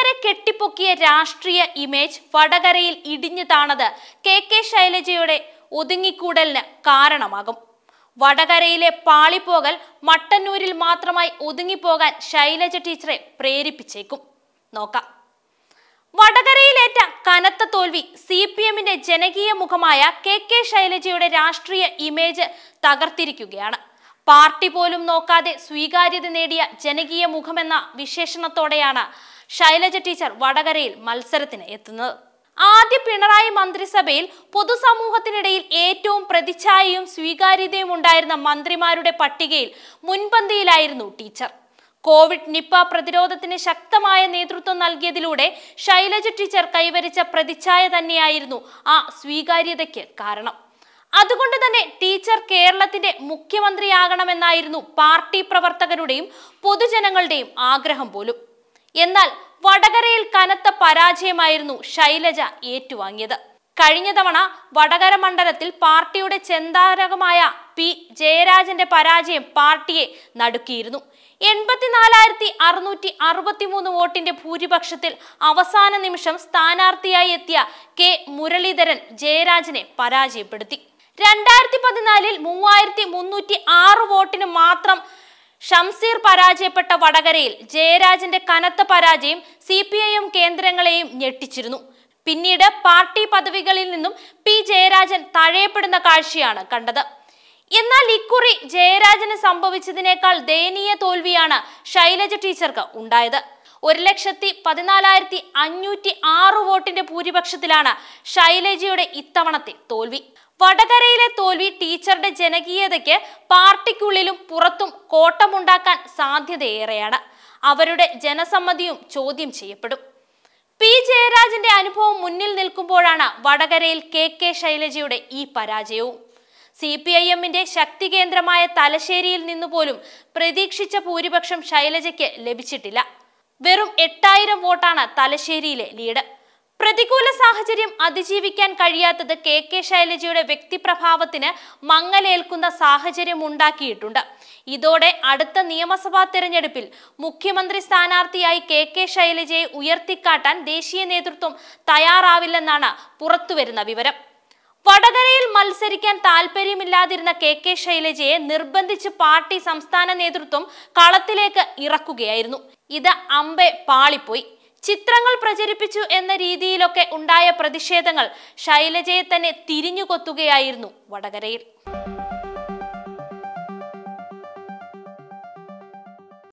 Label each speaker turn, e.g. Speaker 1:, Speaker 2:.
Speaker 1: വടകര കെട്ടിപ്പൊക്കിയ രാഷ്ട്രീയ ഇമേജ് വടകരയിൽ ഇടിഞ്ഞു താണത് കെ കെ ശൈലജയുടെ ഒതുങ്ങിക്കൂടലിന് കാരണമാകും വടകരയിലെ പാളിപ്പോകൽ മട്ടന്നൂരിൽ മാത്രമായി ഒതുങ്ങിപ്പോകാൻ ശൈലജ ടീച്ചറെ പ്രേരിപ്പിച്ചേക്കും നോക്കാം വടകരയിലേറ്റ കനത്ത തോൽവി സി പി എമ്മിന്റെ ജനകീയ മുഖമായ കെ കെ ശൈലജയുടെ രാഷ്ട്രീയ ഇമേജ് തകർത്തിരിക്കുകയാണ് പാർട്ടി പോലും നോക്കാതെ സ്വീകാര്യത നേടിയ ജനകീയ മുഖമെന്ന വിശേഷണത്തോടെയാണ് ശൈലജ ടീച്ചർ വടകരയിൽ മത്സരത്തിന് എത്തുന്നത് ആദ്യ പിണറായി മന്ത്രിസഭയിൽ പൊതുസമൂഹത്തിനിടയിൽ ഏറ്റവും പ്രതിച്ഛായയും സ്വീകാര്യതയും ഉണ്ടായിരുന്ന മന്ത്രിമാരുടെ പട്ടികയിൽ മുൻപന്തിയിലായിരുന്നു ടീച്ചർ കോവിഡ് നിപ്പ പ്രതിരോധത്തിന് ശക്തമായ നേതൃത്വം നൽകിയതിലൂടെ ശൈലജ ടീച്ചർ കൈവരിച്ച പ്രതിച്ഛായ തന്നെയായിരുന്നു ആ സ്വീകാര്യതയ്ക്ക് കാരണം അതുകൊണ്ട് തന്നെ ടീച്ചർ കേരളത്തിന്റെ മുഖ്യമന്ത്രിയാകണമെന്നായിരുന്നു പാർട്ടി പ്രവർത്തകരുടെയും പൊതുജനങ്ങളുടെയും ആഗ്രഹം പോലും എന്നാൽ വടകരയിൽ കനത്ത പരാജയമായിരുന്നു ശൈലജ ഏറ്റുവാങ്ങിയത് കഴിഞ്ഞ തവണ വടകര മണ്ഡലത്തിൽ പാർട്ടിയുടെ ചെന്താരകമായ പി ജയരാജന്റെ പരാജയം പാർട്ടിയെ നടുക്കിയിരുന്നു എൺപത്തിനാലായിരത്തി അറുന്നൂറ്റി അറുപത്തിമൂന്ന് വോട്ടിന്റെ ഭൂരിപക്ഷത്തിൽ അവസാന നിമിഷം സ്ഥാനാർത്ഥിയായി എത്തിയ കെ മുരളീധരൻ ജയരാജനെ പരാജയപ്പെടുത്തി രണ്ടായിരത്തി പതിനാലിൽ മൂവായിരത്തി മുന്നൂറ്റി ആറ് വോട്ടിന് മാത്രം ഷംസീർ പരാജയപ്പെട്ട വടകരയിൽ ജയരാജന്റെ കനത്ത പരാജയം സി പി ഐ എം കേന്ദ്രങ്ങളെയും ഞെട്ടിച്ചിരുന്നു പിന്നീട് പാർട്ടി പദവികളിൽ നിന്നും പി ജയരാജൻ തഴയപ്പെടുന്ന കാഴ്ചയാണ് കണ്ടത് എന്നാൽ ഇക്കുറി ജയരാജന് സംഭവിച്ചതിനേക്കാൾ ദയനീയ തോൽവിയാണ് ശൈലജ ടീച്ചർക്ക് ഉണ്ടായത് ഒരു ലക്ഷത്തി പതിനാലായിരത്തി അഞ്ഞൂറ്റി ആറ് വോട്ടിന്റെ ഭൂരിപക്ഷത്തിലാണ് ശൈലജയുടെ ഇത്തവണത്തെ തോൽവി വടകരയിലെ തോൽവി ടീച്ചറുടെ ജനകീയതയ്ക്ക് പാർട്ടിക്കുള്ളിലും പുറത്തും കോട്ടമുണ്ടാക്കാൻ സാധ്യതയേറെയാണ് അവരുടെ ജനസമ്മതിയും ചോദ്യം ചെയ്യപ്പെടും പി ജയരാജന്റെ അനുഭവം മുന്നിൽ നിൽക്കുമ്പോഴാണ് വടകരയിൽ കെ കെ ശൈലജയുടെ ഈ പരാജയവും സി പി ഐ എമ്മിന്റെ ശക്തി കേന്ദ്രമായ തലശ്ശേരിയിൽ നിന്ന് പോലും പ്രതീക്ഷിച്ച ഭൂരിപക്ഷം ശൈലജയ്ക്ക് ലഭിച്ചിട്ടില്ല വെറും എട്ടായിരം വോട്ടാണ് തലശ്ശേരിയിലെ ലീഡ് പ്രതികൂല സാഹചര്യം അതിജീവിക്കാൻ കഴിയാത്തത് കെ കെ ശൈലജയുടെ വ്യക്തിപ്രഭാവത്തിന് മങ്ങലേൽക്കുന്ന സാഹചര്യം ഉണ്ടാക്കിയിട്ടുണ്ട് ഇതോടെ അടുത്ത നിയമസഭാ തെരഞ്ഞെടുപ്പിൽ മുഖ്യമന്ത്രി സ്ഥാനാർത്ഥിയായി കെ കെ ശൈലജയെ ഉയർത്തിക്കാട്ടാൻ ദേശീയ നേതൃത്വം തയ്യാറാവില്ലെന്നാണ് പുറത്തുവരുന്ന വിവരം വടകരയിൽ മത്സരിക്കാൻ താല്പര്യമില്ലാതിരുന്ന കെ കെ ശൈലജയെ നിർബന്ധിച്ച് പാർട്ടി സംസ്ഥാന നേതൃത്വം കളത്തിലേക്ക് ഇറക്കുകയായിരുന്നു ഇത് അമ്പെ പാളിപ്പോയി ചിത്രങ്ങൾ പ്രചരിപ്പിച്ചു എന്ന രീതിയിലൊക്കെ ഉണ്ടായ പ്രതിഷേധങ്ങൾ ശൈലജയെ തന്നെ തിരിഞ്ഞുകൊത്തുകയായിരുന്നു വടകരയിൽ